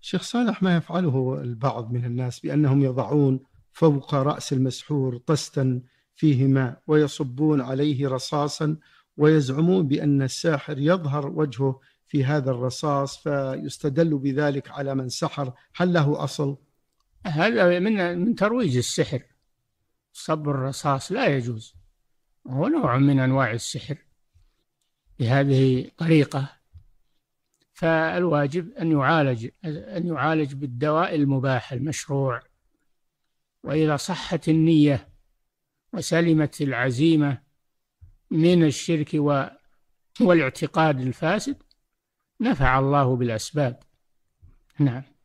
شيخ صالح ما يفعله البعض من الناس بأنهم يضعون فوق رأس المسحور طستا فيه ماء ويصبون عليه رصاصا ويزعمون بأن الساحر يظهر وجهه في هذا الرصاص فيستدل بذلك على من سحر هل له أصل؟ هذا من من ترويج السحر صب الرصاص لا يجوز هو نوع من أنواع السحر بهذه الطريقة فالواجب أن يعالج أن يعالج بالدواء المباح المشروع وإذا صحت النية وسلمت العزيمة من الشرك والاعتقاد الفاسد نفع الله بالأسباب نعم